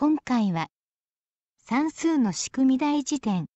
今回は算数の仕組み大辞典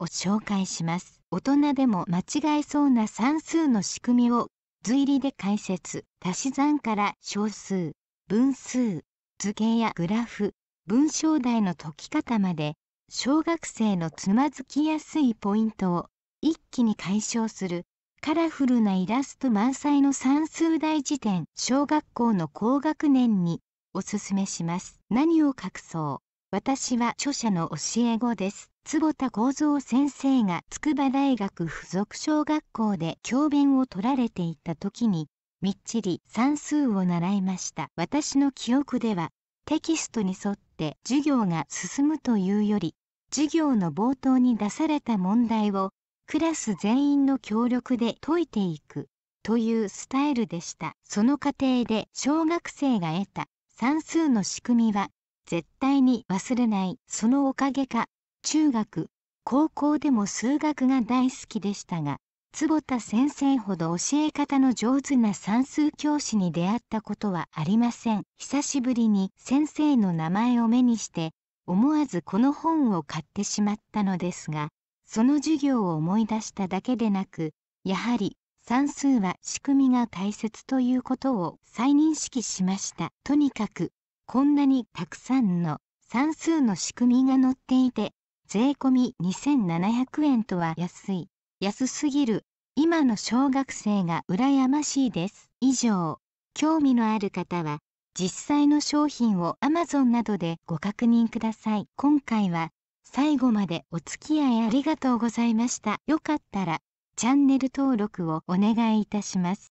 を紹介します大人でも間違えそうな算数の仕組みを図入りで解説足し算から小数分数図形やグラフ文章題の解き方まで小学生のつまずきやすいポイントを一気に解消するカラフルなイラスト満載の算数大辞典小学校の高学年におすすめします何を隠そう私は著者の教え子です坪田幸三先生が筑波大学附属小学校で教鞭を取られていた時にみっちり算数を習いました私の記憶ではテキストに沿って授業が進むというより授業の冒頭に出された問題をクラス全員の協力で解いていくというスタイルでしたその過程で小学生が得た算数の仕組みは絶対に忘れないそのおかげか中学高校でも数学が大好きでしたが坪田先生ほど教え方の上手な算数教師に出会ったことはありません久しぶりに先生の名前を目にして思わずこの本を買ってしまったのですがその授業を思い出しただけでなくやはり算数は仕組みが大切ということを再認識しましたとにかくこんなにたくさんの算数の仕組みが載っていて税込2700円とは安い安すぎる今の小学生が羨ましいです以上興味のある方は実際の商品を Amazon などでご確認ください今回は最後までお付き合いありがとうございましたよかったらチャンネル登録をお願いいたします